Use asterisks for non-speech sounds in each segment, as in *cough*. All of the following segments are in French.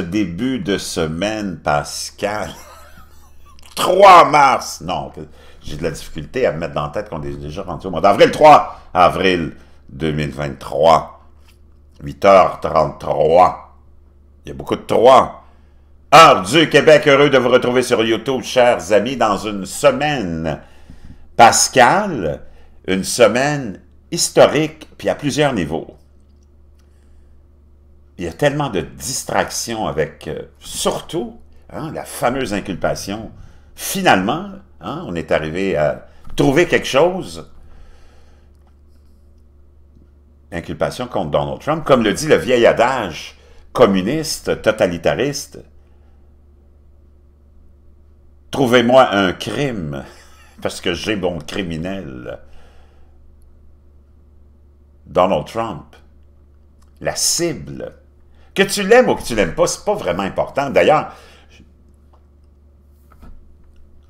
début de semaine, Pascal. 3 *laughs* mars! Non, j'ai de la difficulté à me mettre dans la tête qu'on est déjà rendu au mois d'avril. 3 avril 2023. 8h33. Il y a beaucoup de 3. Heure du Québec, heureux de vous retrouver sur YouTube, chers amis, dans une semaine. Pascal, une semaine historique, puis à plusieurs niveaux il y a tellement de distractions avec, euh, surtout, hein, la fameuse inculpation. Finalement, hein, on est arrivé à trouver quelque chose. Inculpation contre Donald Trump, comme le dit le vieil adage communiste, totalitariste. Trouvez-moi un crime, *laughs* parce que j'ai bon criminel. Donald Trump, la cible que tu l'aimes ou que tu l'aimes pas, c'est pas vraiment important. D'ailleurs,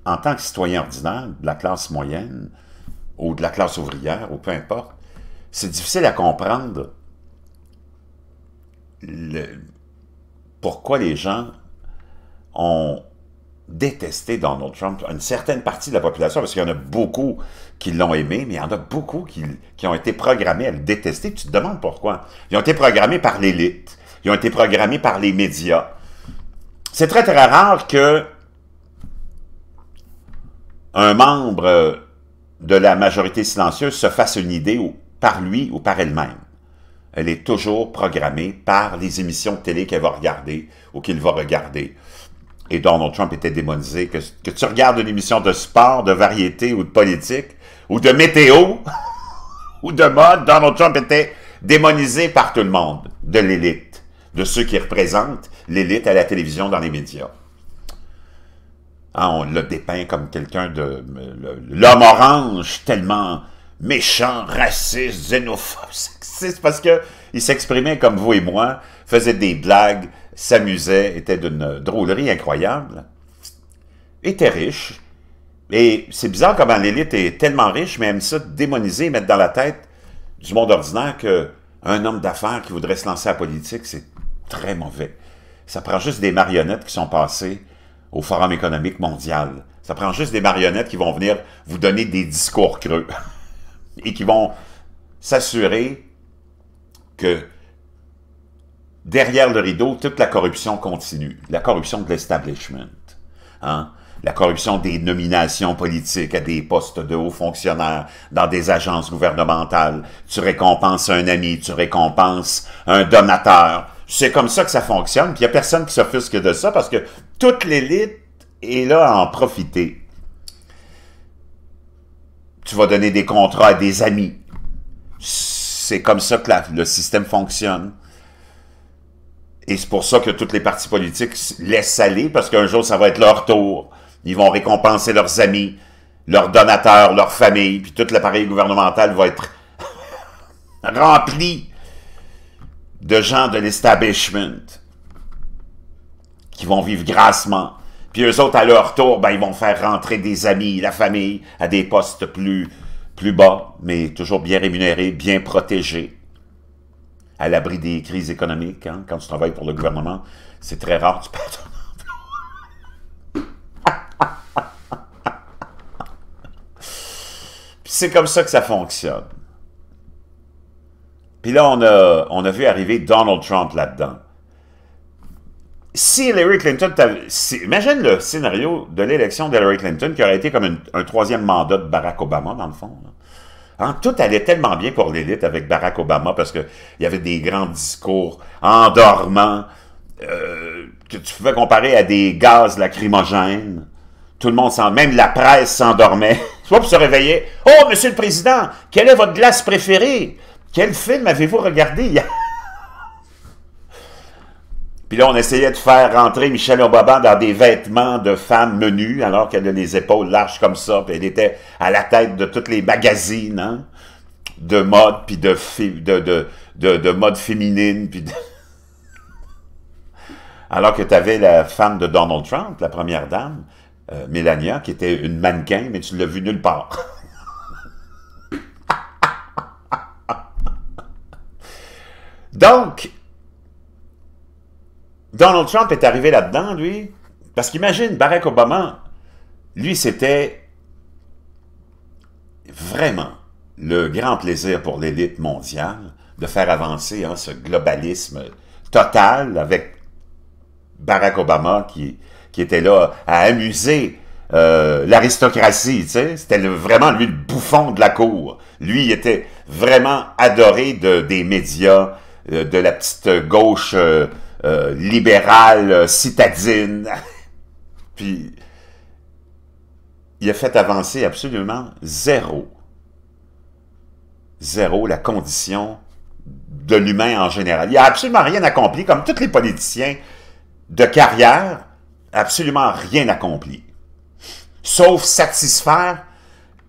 en tant que citoyen ordinaire, de la classe moyenne ou de la classe ouvrière, ou peu importe, c'est difficile à comprendre pourquoi les gens ont détesté Donald Trump. Une certaine partie de la population, parce qu'il y en a beaucoup qui l'ont aimé, mais il y en a beaucoup qui, qui ont été programmés à le détester. Tu te demandes pourquoi. Ils ont été programmés par l'élite ils ont été programmés par les médias. C'est très, très rare que un membre de la majorité silencieuse se fasse une idée par lui ou par elle-même. Elle est toujours programmée par les émissions de télé qu'elle va regarder ou qu'il va regarder. Et Donald Trump était démonisé. que tu regardes une émission de sport, de variété ou de politique, ou de météo, *laughs* ou de mode, Donald Trump était démonisé par tout le monde, de l'élite de ceux qui représentent l'élite à la télévision dans les médias. Ah, on le dépeint comme quelqu'un de... Euh, l'homme orange tellement méchant, raciste, xénophobe, sexiste, parce que il s'exprimait comme vous et moi, faisait des blagues, s'amusait, était d'une drôlerie incroyable, était riche, et c'est bizarre comment l'élite est tellement riche, mais aime ça démoniser, mettre dans la tête du monde ordinaire que un homme d'affaires qui voudrait se lancer à la politique, c'est très mauvais. Ça prend juste des marionnettes qui sont passées au Forum économique mondial. Ça prend juste des marionnettes qui vont venir vous donner des discours creux *laughs* et qui vont s'assurer que derrière le rideau, toute la corruption continue. La corruption de l'establishment. Hein. La corruption des nominations politiques à des postes de hauts fonctionnaires dans des agences gouvernementales. Tu récompenses un ami, tu récompenses un donateur, c'est comme ça que ça fonctionne. Puis il n'y a personne qui s'offusque de ça parce que toute l'élite est là à en profiter. Tu vas donner des contrats à des amis. C'est comme ça que le système fonctionne. Et c'est pour ça que tous les partis politiques laissent aller parce qu'un jour, ça va être leur tour. Ils vont récompenser leurs amis, leurs donateurs, leurs familles, puis tout l'appareil gouvernemental va être *laughs* rempli de gens de l'establishment qui vont vivre grassement. Puis eux autres, à leur tour, ben, ils vont faire rentrer des amis, la famille, à des postes plus, plus bas, mais toujours bien rémunérés, bien protégés, à l'abri des crises économiques. Hein, quand tu travailles pour le gouvernement, c'est très rare tu *laughs* c'est comme ça que ça fonctionne. Puis là, on a, on a vu arriver Donald Trump là-dedans. Si Hillary Clinton... imagine le scénario de l'élection d'Hillary Clinton qui aurait été comme un troisième mandat de Barack Obama, dans le fond. Hein, tout allait tellement bien pour l'élite avec Barack Obama parce qu'il y avait des grands discours endormants euh, que tu pouvais comparer à des gaz lacrymogènes. Tout le monde s'en... Même la presse s'endormait. *laughs* Tu vois, se réveiller. « Oh, Monsieur le Président, quelle est votre glace préférée? » Quel film avez-vous regardé Puis là, on essayait de faire rentrer Michel Obama dans des vêtements de femme menue, alors qu'elle a les épaules larges comme ça, puis elle était à la tête de tous les magazines, hein, de mode, puis de, de, mode féminine, puis de... *laughs* Alors que tu avais la femme de Donald Trump, la première dame, euh, Melania, qui était une mannequin, mais tu l'as vu nulle part. *laughs* Donc, Donald Trump est arrivé là-dedans, lui, parce qu'imagine, Barack Obama, lui, c'était vraiment le grand plaisir pour l'élite mondiale de faire avancer hein, ce globalisme total avec Barack Obama qui, qui était là à amuser euh, l'aristocratie, tu sais, c'était vraiment lui le bouffon de la cour. Lui il était vraiment adoré des médias, euh, de la petite gauche euh, euh, libérale, citadine. *laughs* Puis, il a fait avancer absolument zéro, zéro la condition de l'humain en général. Il n'a absolument rien accompli, comme tous les politiciens de carrière, absolument rien accompli. Sauf satisfaire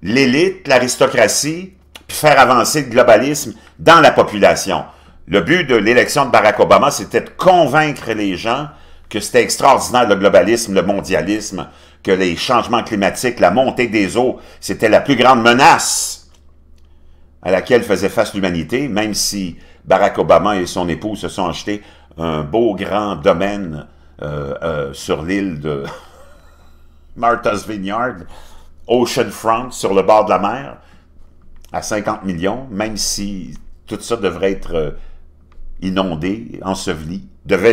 l'élite, l'aristocratie, puis faire avancer le globalisme dans la population. Le but de l'élection de Barack Obama, c'était de convaincre les gens que c'était extraordinaire le globalisme, le mondialisme, que les changements climatiques, la montée des eaux, c'était la plus grande menace à laquelle faisait face l'humanité, même si Barack Obama et son épouse se sont achetés un beau grand domaine euh, euh, sur l'île de *laughs* Martha's Vineyard, Oceanfront, sur le bord de la mer, à 50 millions, même si tout ça devrait être euh, inondé, enseveli.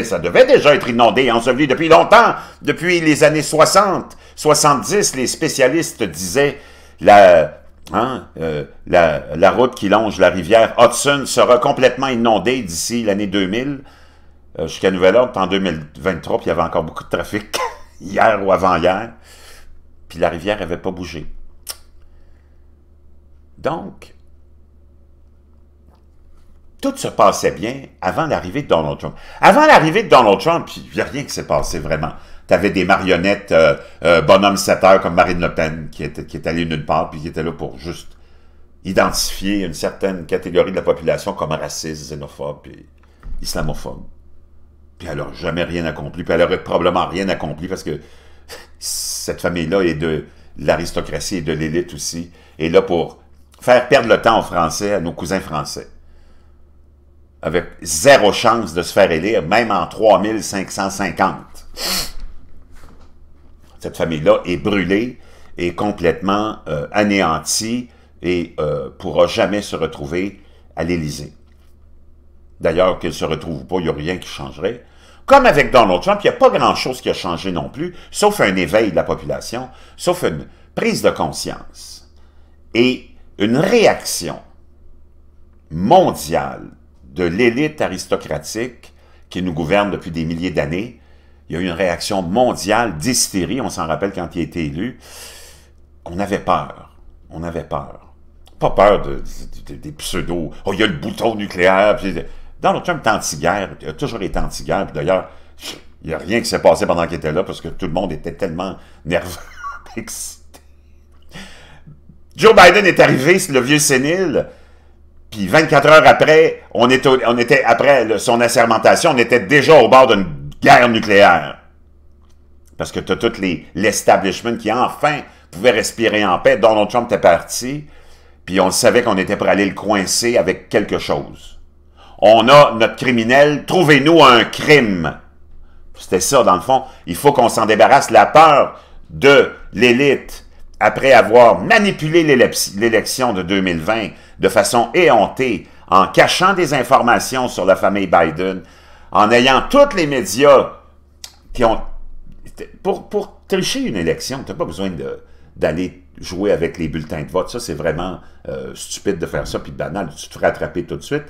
ça devait déjà être inondé enseveli depuis longtemps, depuis les années 60, 70, les spécialistes disaient la, hein, euh, la, la route qui longe la rivière Hudson sera complètement inondée d'ici l'année 2000 euh, jusqu'à nouvel ordre. En 2023, puis il y avait encore beaucoup de trafic *laughs* hier ou avant-hier, puis la rivière n'avait pas bougé. Donc, tout se passait bien avant l'arrivée de Donald Trump. Avant l'arrivée de Donald Trump, il n'y a rien qui s'est passé vraiment. Tu avais des marionnettes euh, euh, bonhomme 7 heures comme Marine Le Pen qui était qui est allée nulle part puis qui était là pour juste identifier une certaine catégorie de la population comme raciste, xénophobe et islamophobe. Puis elle jamais rien accompli, puis elle n'aurait probablement rien accompli parce que cette famille-là est de l'aristocratie et de l'élite aussi, Et là pour faire perdre le temps aux Français, à nos cousins français avec zéro chance de se faire élire, même en 3550. Cette famille-là est brûlée, et complètement euh, anéantie et ne euh, pourra jamais se retrouver à l'Élysée. D'ailleurs, qu'elle se retrouve ou pas, il n'y a rien qui changerait. Comme avec Donald Trump, il n'y a pas grand-chose qui a changé non plus, sauf un éveil de la population, sauf une prise de conscience et une réaction mondiale de l'élite aristocratique qui nous gouverne depuis des milliers d'années. Il y a eu une réaction mondiale d'hystérie, on s'en rappelle quand il a été élu. On avait peur, on avait peur. Pas peur de, des pseudos, oh, il y a le bouton nucléaire. Dans Donald Trump est anti-guerre, il a toujours été anti-guerre, d'ailleurs, il n'y a rien qui s'est passé pendant qu'il était là parce que tout le monde était tellement nerveux, *laughs* excité. Joe Biden est arrivé, c'est le vieux sénile, puis 24 heures après, on était, on était après son assermentation, on était déjà au bord d'une guerre nucléaire. Parce que tu as tout l'establishment qui, enfin, pouvait respirer en paix. Donald Trump était parti, puis on savait qu'on était pour aller le coincer avec quelque chose. On a notre criminel, trouvez-nous un crime. C'était ça, dans le fond. Il faut qu'on s'en débarrasse. La peur de l'élite après avoir manipulé l'élection de 2020 de façon éhontée, en cachant des informations sur la famille Biden, en ayant tous les médias qui ont... Pour, tricher une élection, tu n'as pas besoin d'aller jouer avec les bulletins de vote. Ça, c'est vraiment euh, stupide de faire ça, puis banal. Tu te ferais attraper tout de suite.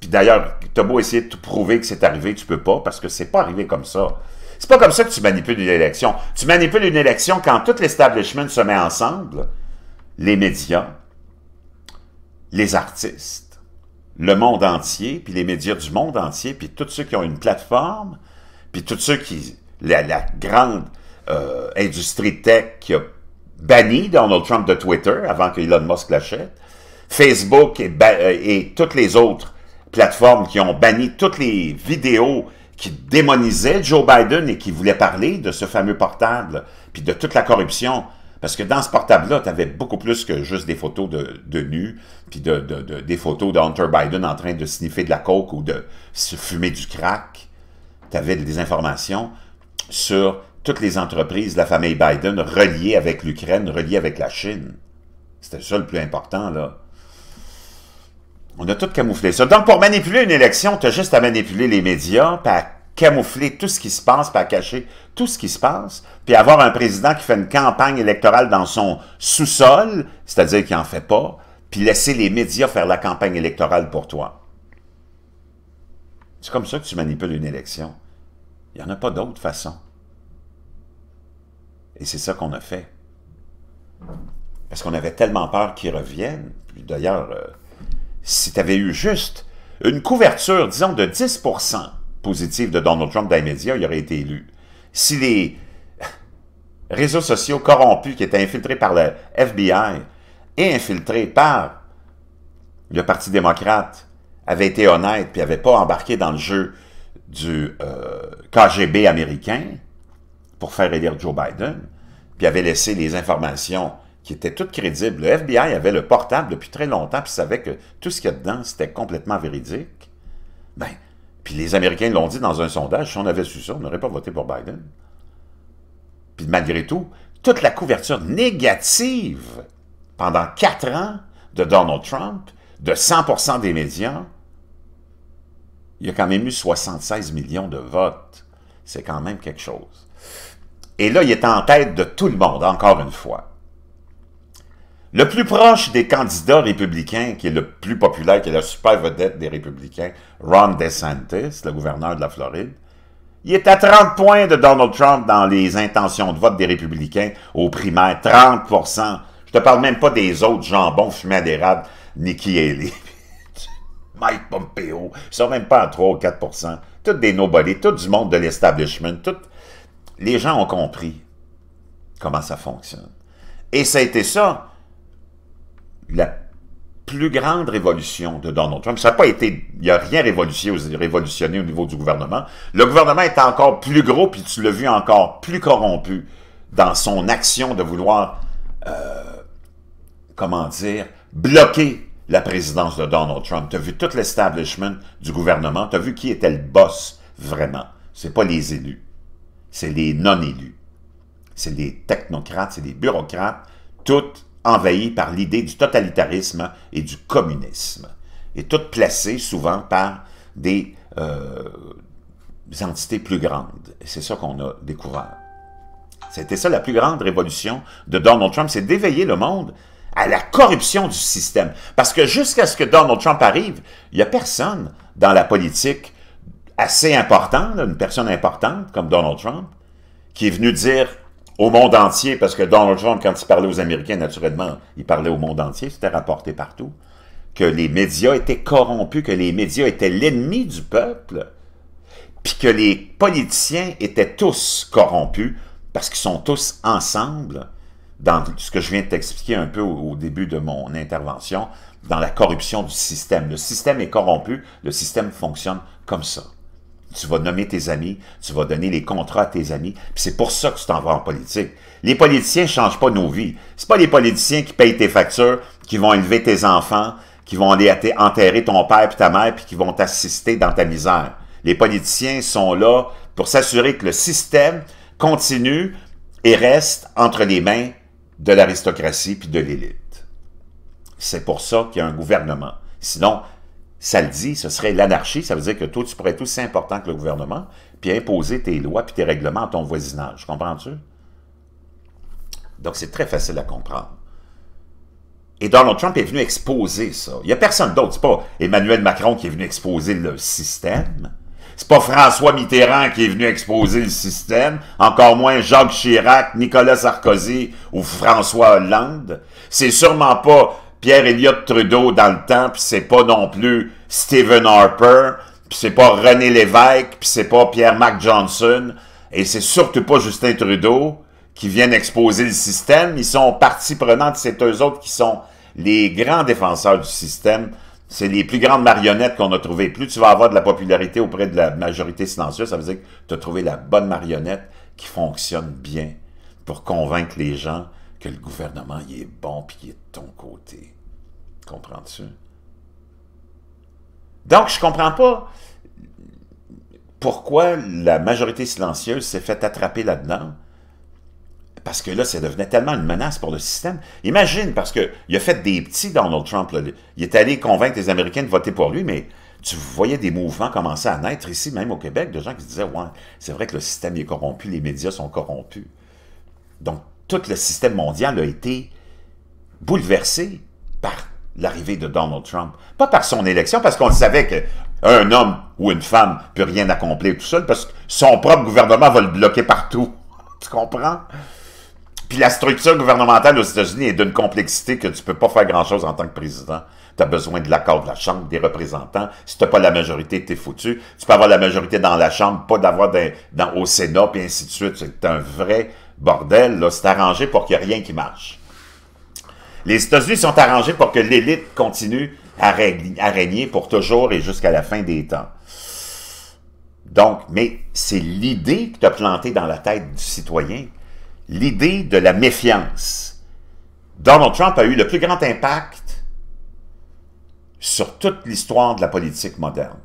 Puis d'ailleurs, tu as beau essayer de te prouver que c'est arrivé, tu peux pas, parce que c'est pas arrivé comme ça. C'est pas comme ça que tu manipules une élection. Tu manipules une élection quand tout l'establishment se met ensemble, les médias, les artistes, le monde entier, puis les médias du monde entier, puis tous ceux qui ont une plateforme, puis tous ceux qui... La, grande euh, industrie tech qui a banni Donald Trump de Twitter avant que Elon Musk l'achète, Facebook et, euh, et toutes les autres plateformes qui ont banni toutes les vidéos qui démonisait Joe Biden et qui voulait parler de ce fameux portable, puis de toute la corruption. Parce que dans ce portable-là, tu avais beaucoup plus que juste des photos de, de nus, puis de, de, de, des photos d'Hunter Biden en train de sniffer de la coke ou de se fumer du crack. Tu avais des informations sur toutes les entreprises de la famille Biden reliées avec l'Ukraine, reliées avec la Chine. C'était ça le plus important, là. On a tout camouflé ça. Donc, pour manipuler une élection, tu as juste à manipuler les médias, puis à camoufler tout ce qui se passe, puis à cacher tout ce qui se passe, puis avoir un président qui fait une campagne électorale dans son sous-sol, c'est-à-dire qu'il n'en fait pas, puis laisser les médias faire la campagne électorale pour toi. C'est comme ça que tu manipules une élection. Il n'y en a pas d'autre façon. Et c'est ça qu'on a fait. Parce qu'on avait tellement peur qu'ils reviennent. D'ailleurs, euh, si tu avais eu juste une couverture, disons, de 10 positive de Donald Trump dans les médias, il aurait été élu. Si les *laughs* réseaux sociaux corrompus qui étaient infiltrés par le FBI et infiltrés par le Parti démocrate avaient été honnêtes et n'avaient pas embarqué dans le jeu du euh, KGB américain pour faire élire Joe Biden, puis avaient laissé les informations qui était toute crédible. Le FBI avait le portable depuis très longtemps, puis savait que tout ce qu'il y a dedans, c'était complètement véridique. Ben, puis les Américains l'ont dit dans un sondage, si on avait su ça, on n'aurait pas voté pour Biden. Puis malgré tout, toute la couverture négative pendant quatre ans de Donald Trump, de 100% des médias, il y a quand même eu 76 millions de votes. C'est quand même quelque chose. Et là, il est en tête de tout le monde, encore une fois. Le plus proche des candidats républicains, qui est le plus populaire, qui est la super vedette des républicains, Ron DeSantis, le gouverneur de la Floride, il est à 30 points de Donald Trump dans les intentions de vote des républicains aux primaires. 30 Je te parle même pas des autres jambons fumés d'érable, Nikki Haley, *laughs* Mike Pompeo. Ils sont même pas à 3 ou 4 Toutes des nobody, tout du monde de l'establishment. Tout... Les gens ont compris comment ça fonctionne. Et ça a été ça la plus grande révolution de Donald Trump. Ça n'a pas été, il n'y a rien révolutionné, au niveau du gouvernement. Le gouvernement est encore plus gros, puis tu l'as vu encore plus corrompu dans son action de vouloir, euh, comment dire, bloquer la présidence de Donald Trump. Tu as vu tout l'establishment du gouvernement, tu as vu qui était le boss vraiment. C'est pas les élus, c'est les non-élus. C'est les technocrates, c'est les bureaucrates, toutes envahi par l'idée du totalitarisme et du communisme, et toutes placées souvent par des, euh, entités plus grandes. C'est ça qu'on a découvert. C'était ça la plus grande révolution de Donald Trump, c'est d'éveiller le monde à la corruption du système. Parce que jusqu'à ce que Donald Trump arrive, il n'y a personne dans la politique assez importante, une personne importante comme Donald Trump, qui est venu dire au monde entier, parce que Donald Trump, quand il parlait aux Américains, naturellement, il parlait au monde entier, c'était rapporté partout, que les médias étaient corrompus, que les médias étaient l'ennemi du peuple, puis que les politiciens étaient tous corrompus, parce qu'ils sont tous ensemble, dans ce que je viens de t'expliquer un peu au, début de mon intervention, dans la corruption du système. Le système est corrompu, le système fonctionne comme ça tu vas nommer tes amis, tu vas donner les contrats à tes amis, puis c'est pour ça que tu t'en vas en politique. Les politiciens ne changent pas nos vies. C'est pas les politiciens qui payent tes factures, qui vont élever tes enfants, qui vont aller enterrer ton père et ta mère, puis qui vont t'assister dans ta misère. Les politiciens sont là pour s'assurer que le système continue et reste entre les mains de l'aristocratie et de l'élite. C'est pour ça qu'il y a un gouvernement. Sinon, ça le dit, ce serait l'anarchie, ça veut dire que toi, tu pourrais être aussi important que le gouvernement, puis imposer tes lois puis tes règlements à ton voisinage. Comprends-tu? Donc, c'est très facile à comprendre. Et Donald Trump est venu exposer ça. Il n'y a personne d'autre. C'est pas Emmanuel Macron qui est venu exposer le système. C'est pas François Mitterrand qui est venu exposer le système, encore moins Jacques Chirac, Nicolas Sarkozy ou François Hollande. C'est sûrement pas Pierre Elliott Trudeau dans le temps, puis c'est pas non plus Stephen Harper, puis c'est pas René Lévesque, puis c'est pas pierre mac Johnson, et c'est surtout pas Justin Trudeau qui viennent exposer le système. Ils sont partie prenante, c'est eux autres qui sont les grands défenseurs du système. C'est les plus grandes marionnettes qu'on a trouvées. Plus tu vas avoir de la popularité auprès de la majorité silencieuse, ça veut dire que tu as trouvé la bonne marionnette qui fonctionne bien pour convaincre les gens que le gouvernement il est bon et qu'il est de ton côté. Comprends-tu? Donc, je ne comprends pas pourquoi la majorité silencieuse s'est fait attraper là-dedans. Parce que là, ça devenait tellement une menace pour le système. Imagine, parce qu'il a fait des petits Donald Trump. Il est allé convaincre les Américains de voter pour lui, mais tu voyais des mouvements commencer à naître ici, même au Québec, de gens qui se disaient Ouais, c'est vrai que le système est corrompu, les médias sont corrompus. Donc, tout le système mondial a été bouleversé par l'arrivée de Donald Trump. Pas par son élection, parce qu'on savait qu'un homme ou une femme peut rien accomplir tout seul, parce que son propre gouvernement va le bloquer partout. *laughs* Tu comprends? Puis la structure gouvernementale aux États-Unis est d'une complexité que tu ne peux pas faire grand-chose en tant que président. Tu as besoin de l'accord de la Chambre, des représentants. Si tu n'as pas la majorité, tu es foutu. Tu peux avoir la majorité dans la Chambre, pas d'avoir au Sénat, puis ainsi de suite. C'est un vrai bordel. C'est arrangé pour qu'il n'y ait rien qui marche. Les États-Unis sont arrangés pour que l'élite continue à, régner pour toujours et jusqu'à la fin des temps. Donc, mais c'est l'idée que tu as plantée dans la tête du citoyen, l'idée de la méfiance. Donald Trump a eu le plus grand impact sur toute l'histoire de la politique moderne,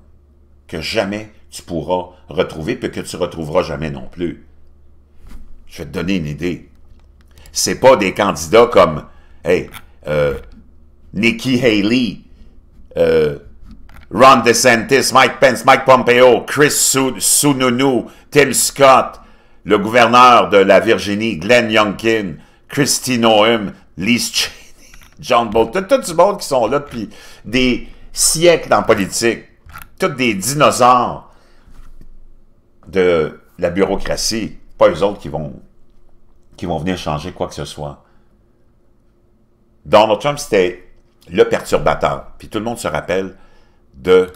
que jamais tu pourras retrouver, puis que tu retrouveras jamais non plus. Je vais te donner une idée. C'est pas des candidats comme Hey, uh, Nikki Haley, uh, Ron DeSantis, Mike Pence, Mike Pompeo, Chris Sununu, Tim Scott, le gouverneur de la Virginie, Glenn Youngkin, Christy Noem, Liz Cheney, *laughs* John Bolton, tout ce monde qui sont là depuis des siècles en politique, tous des dinosaures de la bureaucratie, pas eux autres qui vont, qui vont venir changer quoi que ce soit. Donald Trump, c'était le perturbateur. Puis tout le monde se rappelle de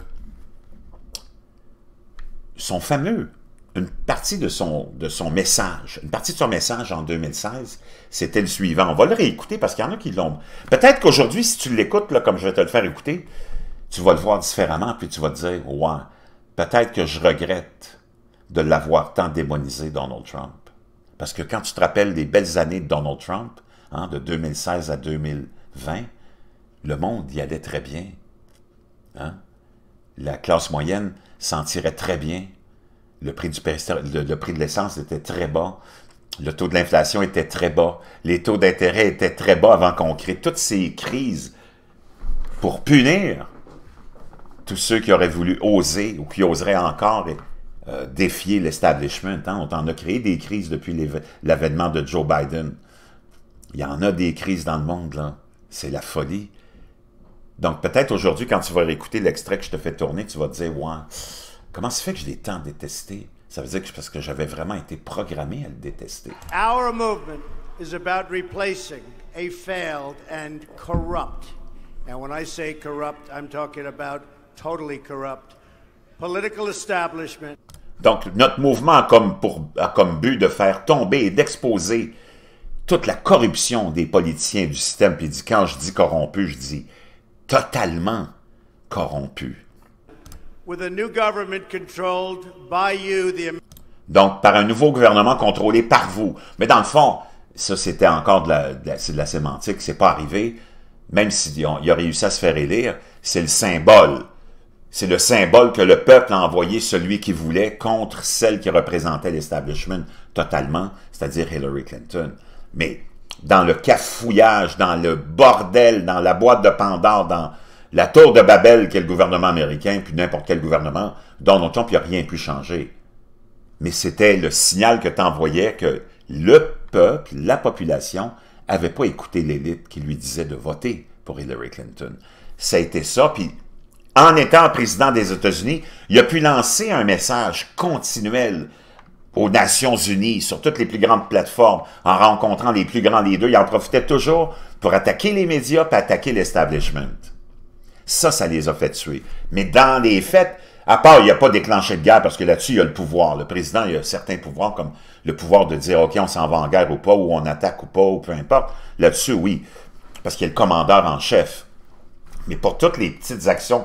son fameux, une partie de son, de son message, une partie de son message en 2016, c'était le suivant. On va le réécouter parce qu'il y en a qui l'ont. Peut-être qu'aujourd'hui, si tu l'écoutes, comme je vais te le faire écouter, tu vas le voir différemment, puis tu vas te dire, ouais, peut-être que je regrette de l'avoir tant démonisé, Donald Trump. Parce que quand tu te rappelles des belles années de Donald Trump, Hein, de 2016 à 2020, le monde y allait très bien. Hein. La classe moyenne s'en tirait très bien. Le prix, du, prix de l'essence était très bas. Le taux de l'inflation était très bas. Les taux d'intérêt étaient très bas avant qu'on crée toutes ces crises pour punir tous ceux qui auraient voulu oser ou qui oseraient encore euh, défier l'establishment. Hein. On en a créé des crises depuis l'avènement de Joe Biden. Il y en a des crises dans le monde, là. C'est la folie. Donc, peut-être aujourd'hui, quand tu vas réécouter l'extrait que je te fais tourner, tu vas te dire, ouais, comment ça fait que je l'ai tant détesté? Ça veut dire que parce que j'avais vraiment été programmé à le détester. Donc, notre mouvement comme, pour, a comme but de faire tomber et d'exposer toute la corruption des politiciens du système. Puis dit, quand je dis corrompu, je dis totalement corrompu. Donc, par un nouveau gouvernement contrôlé par vous. Mais dans le fond, ça c'était encore de la, de la, de sémantique, c'est pas arrivé. Même s'il si a réussi à se faire élire, c'est le symbole. C'est le symbole que le peuple a envoyé celui qui voulait contre celle qui représentait l'establishment totalement, c'est-à-dire Hillary Clinton mais dans le cafouillage, dans le bordel, dans la boîte de Pandore, dans la tour de Babel qu'est le gouvernement américain, puis n'importe quel gouvernement, Donald Trump n'a rien pu changer. Mais c'était le signal que t'envoyais que le peuple, la population, n'avait pas écouté l'élite qui lui disait de voter pour Hillary Clinton. Ça a été ça, puis en étant président des États-Unis, il a pu lancer un message continuel aux Nations Unies, sur toutes les plus grandes plateformes, en rencontrant les plus grands leaders, il en profitait toujours pour attaquer les médias et attaquer l'establishment. Ça, ça les a fait tuer. Mais dans les faits, à part, il n'y a pas déclenché de guerre parce que là-dessus, il y a le pouvoir. Le président, il y a certains pouvoirs comme le pouvoir de dire, OK, on s'en va en guerre ou pas, ou on attaque ou pas, ou peu importe. Là-dessus, oui, parce qu'il y a le commandeur en chef. Mais pour toutes les petites actions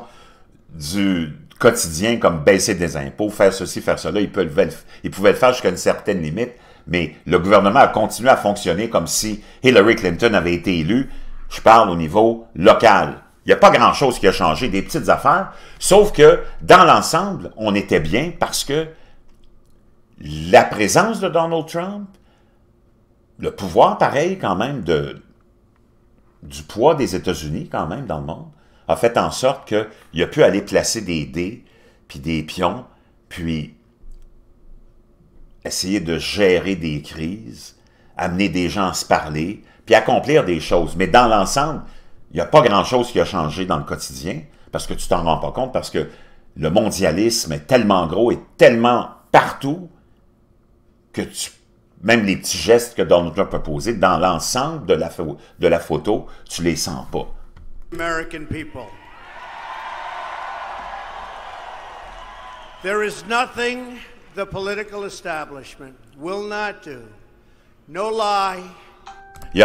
du, quotidien comme baisser des impôts, faire ceci, faire cela. Ils, pouvaient le faire jusqu'à une certaine limite, mais le gouvernement a continué à fonctionner comme si Hillary Clinton avait été élue. Je parle au niveau local. Il n'y a pas grand-chose qui a changé, des petites affaires, sauf que dans l'ensemble, on était bien parce que la présence de Donald Trump, le pouvoir pareil quand même de, du poids des États-Unis quand même dans le monde, a fait en sorte qu'il a pu aller placer des dés, puis des pions, puis essayer de gérer des crises, amener des gens à se parler, puis accomplir des choses. Mais dans l'ensemble, il n'y a pas grand-chose qui a changé dans le quotidien, parce que tu t'en rends pas compte, parce que le mondialisme est tellement gros et tellement partout que tu, même les petits gestes que Donald Trump a posés, dans l'ensemble de la, de la photo, tu les sens pas. Il n'y a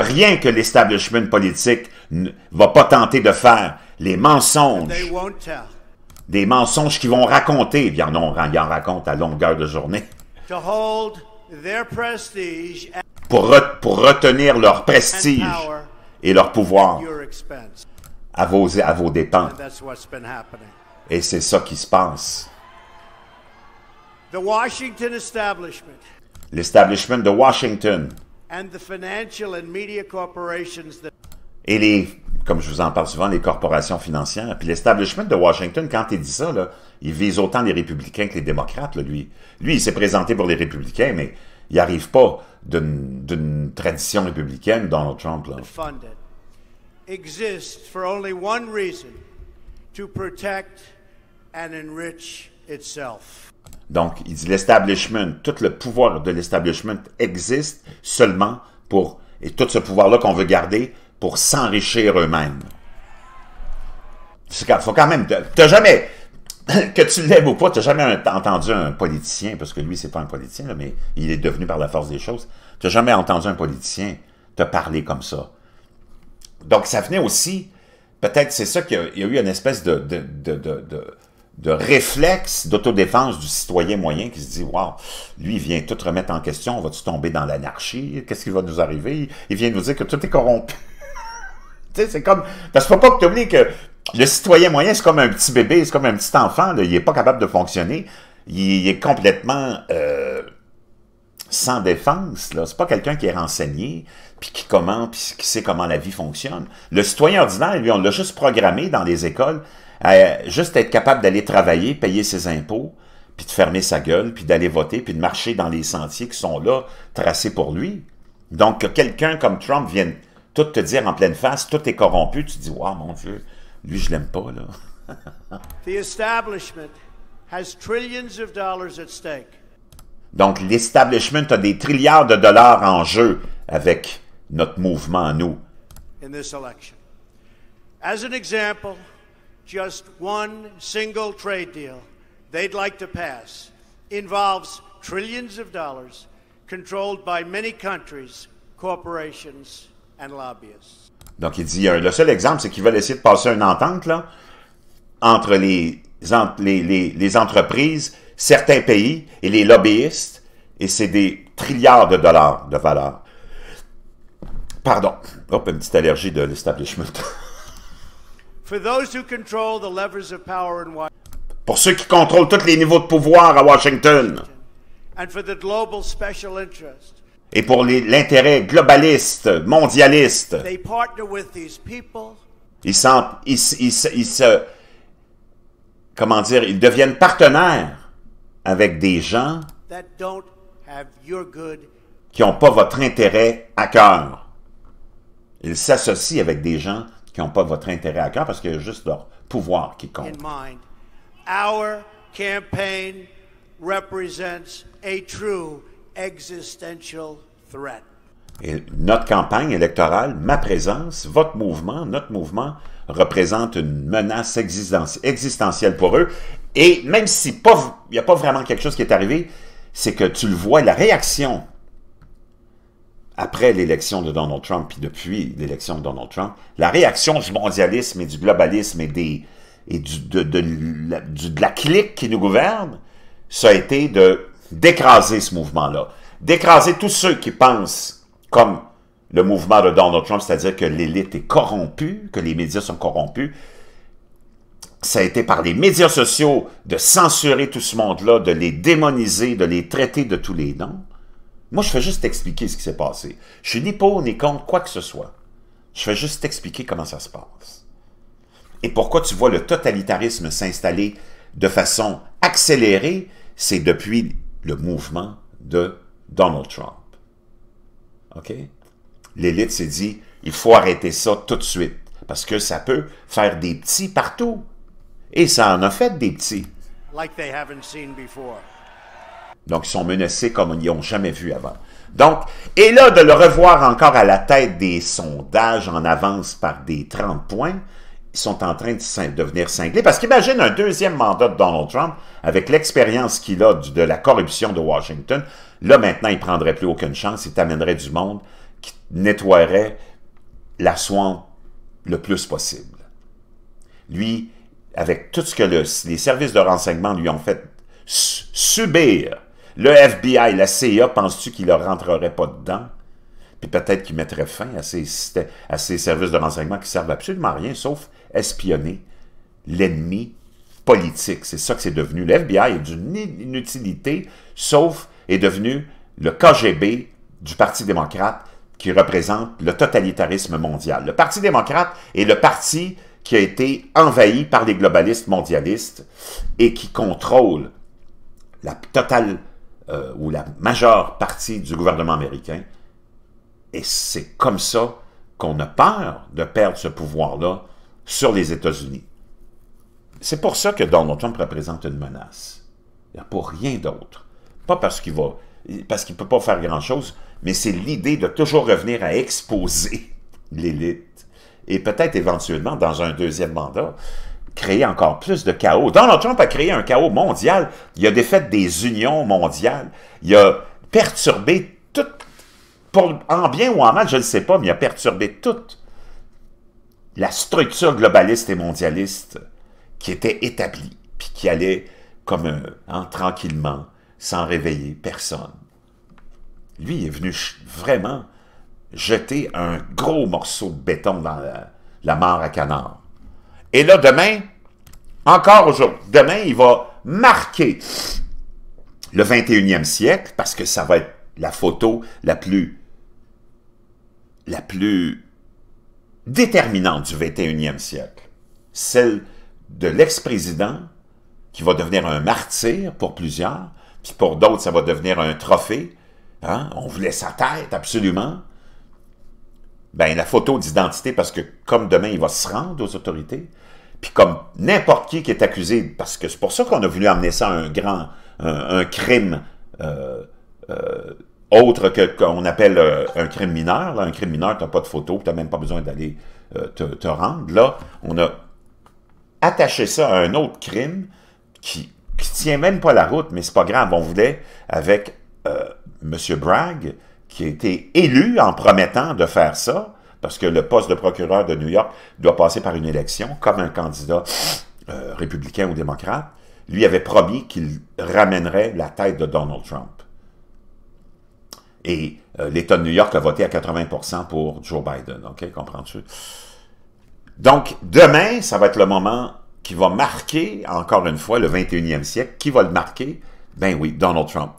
rien que l'establishment politique ne va pas tenter de faire. Les mensonges. Des mensonges qu'ils vont raconter. Ils en, ils en racontent à longueur de journée. pour, pour retenir leur prestige et leur pouvoir à vos, à vos dépens. Et c'est ça qui se passe. L'establishment de Washington et les, comme je vous en parle souvent, les corporations financières. Puis l'establishment de Washington, quand il dit ça, là, il vise autant les républicains que les démocrates, lui. Lui, il s'est présenté pour les républicains, mais il n'arrive pas d'une tradition républicaine, Donald Trump. Là. Donc, il dit l'establishment, tout le pouvoir de l'establishment existe seulement pour, et tout ce pouvoir-là qu'on veut garder pour s'enrichir eux-mêmes. Il Faut quand même, t'as jamais, *coughs* que tu l'aimes ou pas, tu n'as jamais entendu un politicien, parce que lui, c'est pas un politicien, mais il est devenu par la force des choses, tu n'as jamais entendu un politicien te parler comme ça. Donc, ça venait aussi, peut-être c'est ça qu'il y, a eu une espèce de, de, de, de, réflexe d'autodéfense du citoyen moyen qui se dit, waouh lui, il vient tout remettre en question, va-tu tomber dans l'anarchie, qu'est-ce qui va nous arriver? Il vient nous dire que tout est corrompu. *laughs* tu sais, c'est comme, parce que faut pas que tu oublies que le citoyen moyen, c'est comme un petit bébé, c'est comme un petit enfant, là, il est pas capable de fonctionner, il, est complètement... Euh, sans défense. Là, c'est pas quelqu'un qui est renseigné, puis qui commente, puis qui sait comment la vie fonctionne. Le citoyen ordinaire, lui, on l'a juste programmé dans les écoles à euh, juste être capable d'aller travailler, payer ses impôts, puis de fermer sa gueule, puis d'aller voter, puis de marcher dans les sentiers qui sont là, tracés pour lui. Donc, que quelqu'un comme Trump vienne tout te dire en pleine face, tout est corrompu, tu dis, wow, mon Dieu, lui, je l'aime pas, là. The establishment has trillions of dollars at stake. Donc, l'establishment a des trilliards de dollars en jeu avec notre mouvement nous. In this election. As an example, just one single trade deal they'd like to pass involves trillions of dollars controlled by many countries, corporations and lobbyists. Donc il dit, euh, le seul exemple, c'est qu'ils veulent essayer de passer une entente là, entre les, entre les, les, les entreprises certains pays et les lobbyistes, et c'est des trilliards de dollars de valeur. Pardon. j'ai une petite allergie de l'establishment. *laughs* Pour ceux qui contrôlent tous les niveaux de pouvoir à Washington. Et pour l'intérêt globaliste, mondialiste. Ils, ils se, comment dire, ils deviennent partenaires avec des gens qui n'ont pas votre intérêt à cœur. Ils s'associent avec des gens qui n'ont pas votre intérêt à cœur parce qu'il y a juste leur pouvoir qui compte. Et notre campagne électorale, ma présence, votre mouvement, notre mouvement représente une menace existentielle pour eux et même si il n'y a pas vraiment quelque chose qui est arrivé, c'est que tu le vois, la réaction après l'élection de Donald Trump, puis depuis l'élection de Donald Trump, la réaction du mondialisme et du globalisme et, des, et de, la, clique qui nous gouverne, ça a été de d'écraser ce mouvement-là, d'écraser tous ceux qui pensent comme le mouvement de Donald Trump, c'est-à-dire que l'élite est corrompue, que les médias sont corrompus, ça a été par les médias sociaux de censurer tout ce monde-là, de les démoniser, de les traiter de tous les noms. Moi, je fais juste expliquer ce qui s'est passé. Je suis ni pour ni contre quoi que ce soit. Je fais juste expliquer comment ça se passe. Et pourquoi tu vois le totalitarisme s'installer de façon accélérée, c'est depuis le mouvement de Donald Trump. OK? L'élite s'est dit, il faut arrêter ça tout de suite, parce que ça peut faire des petits partout. Et ça en a fait des petits. Donc, ils sont menacés comme ils n'y ont jamais vu avant. Donc, et là, de le revoir encore à la tête des sondages en avance par des 30 points, ils sont en train de devenir cinglés. Parce qu'imagine un deuxième mandat de Donald Trump avec l'expérience qu'il a de la corruption de Washington. Là, maintenant, il ne prendrait plus aucune chance. Il t'amènerait du monde qui nettoierait la soin le plus possible. Lui, avec tout ce que les services de renseignement lui ont fait subir, le FBI, la CIA, penses-tu qu'il ne rentrerait pas dedans? Puis peut-être qu'il mettrait fin à ces, services de renseignement qui servent absolument à rien, sauf espionner l'ennemi politique. C'est ça que c'est devenu. Le FBI est d'une inutilité, sauf est devenu le KGB du Parti démocrate qui représente le totalitarisme mondial. Le Parti démocrate est le parti qui a été envahi par les globalistes mondialistes et qui contrôle la totale euh, ou la majeure partie du gouvernement américain. Et c'est comme ça qu'on a peur de perdre ce pouvoir-là sur les États-Unis. C'est pour ça que Donald Trump représente une menace. Pour rien d'autre. Pas parce qu'il va, parce qu'il ne peut pas faire grand-chose, mais c'est l'idée de toujours revenir à exposer *laughs* l'élite et peut-être éventuellement dans un deuxième mandat, créer encore plus de chaos. Donald Trump a créé un chaos mondial. Il a défait des unions mondiales. Il a perturbé tout, en bien ou en mal, je ne sais pas, mais il a perturbé toute la structure globaliste et mondialiste qui était établie, puis qui allait comme euh, hein, tranquillement, sans réveiller personne. Lui est venu vraiment jeter un gros morceau de béton dans la, mare à canard. Et là, demain, encore aujourd'hui, demain, il va marquer le 21e siècle, parce que ça va être la photo la plus, la plus déterminante du 21e siècle. Celle de l'ex-président, qui va devenir un martyr pour plusieurs, puis pour d'autres, ça va devenir un trophée. Hein? On voulait sa tête, absolument ben, la photo d'identité parce que comme demain, il va se rendre aux autorités, puis comme n'importe qui qui est accusé, parce que c'est pour ça qu'on a voulu amener ça à un grand, un, crime euh, euh, autre qu'on appelle euh, un crime mineur. Un crime mineur, tu n'as pas de photo, tu n'as même pas besoin d'aller te, rendre. Là, on a attaché ça à un autre crime qui ne tient même pas la route, mais c'est pas grave. On voulait, avec M. Bragg, qui a été élu en promettant de faire ça, parce que le poste de procureur de New York doit passer par une élection, comme un candidat euh, républicain ou démocrate, lui avait promis qu'il ramènerait la tête de Donald Trump. Et euh, l'État de New York a voté à 80% pour Joe Biden, OK, comprends-tu? Donc, demain, ça va être le moment qui va marquer, encore une fois, le 21e siècle. Qui va le marquer? Ben oui, Donald Trump.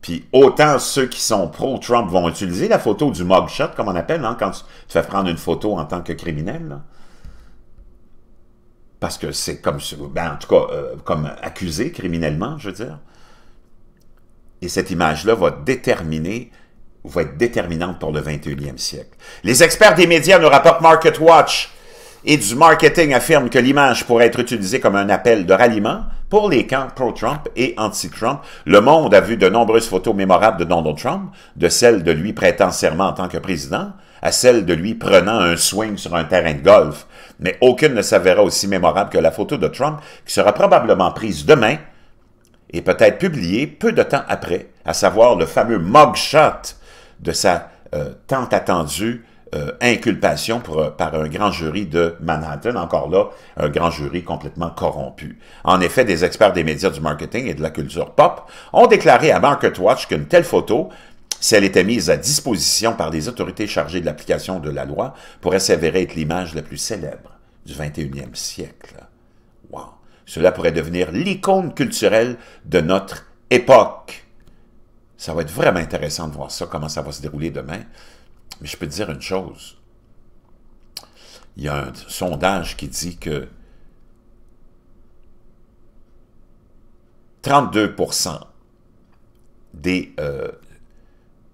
Puis autant ceux qui sont pro-Trump vont utiliser la photo du mugshot, comme on appelle, hein, quand tu, fais prendre une photo en tant que criminel. Parce que c'est comme, ben, en tout cas, euh, comme accusé criminellement, je veux dire. Et cette image-là va déterminer va être déterminante pour le 21e siècle. Les experts des médias nous Market Watch et du marketing affirment que l'image pourrait être utilisée comme un appel de ralliement pour les camps pro-Trump et anti-Trump, le monde a vu de nombreuses photos mémorables de Donald Trump, de celles de lui prêtant serment en tant que président, à celles de lui prenant un swing sur un terrain de golf. Mais aucune ne s'avéra aussi mémorable que la photo de Trump, qui sera probablement prise demain et peut-être publiée peu de temps après, à savoir le fameux mugshot de sa euh, tant attendue euh, inculpation euh, par un grand jury de Manhattan, encore là, un grand jury complètement corrompu. En effet, des experts des médias du marketing et de la culture pop ont déclaré à MarketWatch qu'une telle photo si elle était mise à disposition par les autorités chargées de l'application de la loi, pourrait s'avérer être l'image la plus célèbre du 21e siècle. Wow! Cela pourrait devenir l'icône culturelle de notre époque. Ça va être vraiment intéressant de voir ça, comment ça va se dérouler demain. Mais je peux dire une chose. Il y a un sondage qui dit que 32% des... Euh,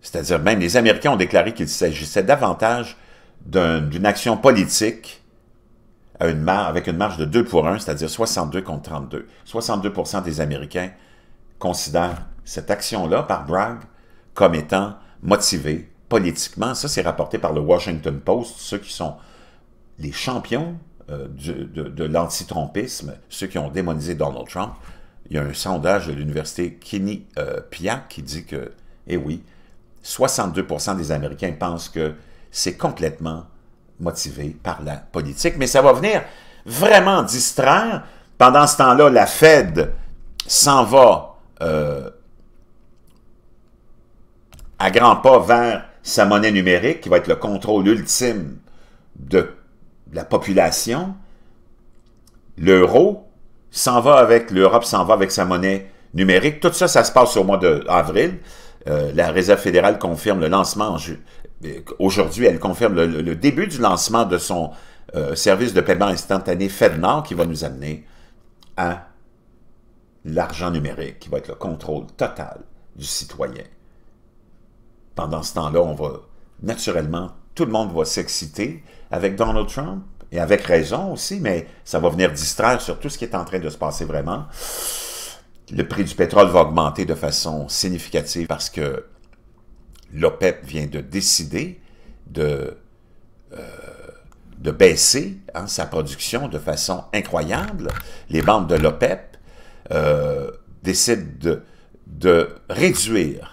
c'est-à-dire même les Américains ont déclaré qu'il s'agissait davantage d'une action politique avec une marge de 2 pour 1, c'est-à-dire 62 contre 32. 62 des Américains considèrent cette action-là par Bragg comme étant motivée politiquement, ça c'est rapporté par le Washington Post, ceux qui sont les champions euh, de, lanti l'antitrumpisme, ceux qui ont démonisé Donald Trump, il y a un sondage de l'université Kenny Piat euh, Pia qui dit que, eh oui, 62% des Américains pensent que c'est complètement motivé par la politique, mais ça va venir vraiment distraire. Pendant ce temps-là, la Fed s'en va euh, à grands pas vers sa monnaie numérique, qui va être le contrôle ultime de la population, l'euro s'en va avec, l'Europe s'en va avec sa monnaie numérique. Tout ça, ça se passe au mois d'avril. Euh, la Réserve fédérale confirme le lancement, euh, aujourd'hui, elle confirme le, début du lancement de son euh, service de paiement instantané FedNord qui va nous amener à l'argent numérique, qui va être le contrôle total du citoyen pendant ce temps-là, on va naturellement, tout le monde va s'exciter avec Donald Trump, et avec raison aussi, mais ça va venir distraire sur tout ce qui est en train de se passer vraiment. Le prix du pétrole va augmenter de façon significative parce que l'OPEP vient de décider de, euh, de baisser hein, sa production de façon incroyable. Les membres de l'OPEP euh, décident de, de réduire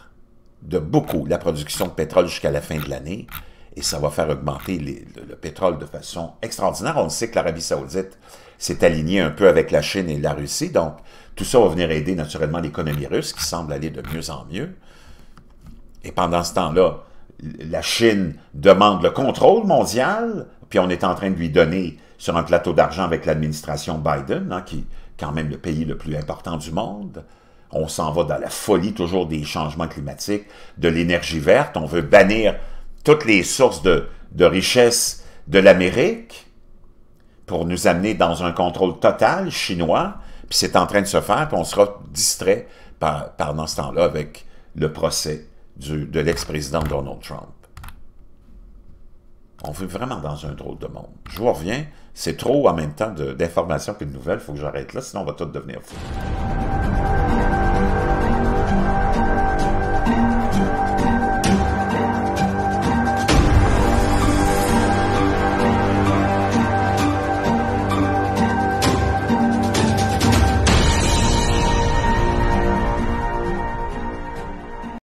de beaucoup la production de pétrole jusqu'à la fin de l'année et ça va faire augmenter le, pétrole de façon extraordinaire. On sait que l'Arabie saoudite s'est alignée un peu avec la Chine et la Russie, donc tout ça va venir aider naturellement l'économie russe qui semble aller de mieux en mieux. Et pendant ce temps-là, la Chine demande le contrôle mondial, puis on est en train de lui donner sur un plateau d'argent avec l'administration Biden, hein, qui est quand même le pays le plus important du monde on s'en va dans la folie toujours des changements climatiques, de l'énergie verte, on veut bannir toutes les sources de, richesses richesse de l'Amérique pour nous amener dans un contrôle total chinois, puis c'est en train de se faire, puis on sera distrait par, pendant ce temps-là avec le procès du, de l'ex-président Donald Trump. On veut vraiment dans un drôle de monde. Je vous reviens, c'est trop en même temps d'informations que de nouvelles, il faut que j'arrête là, sinon on va tout devenir fou.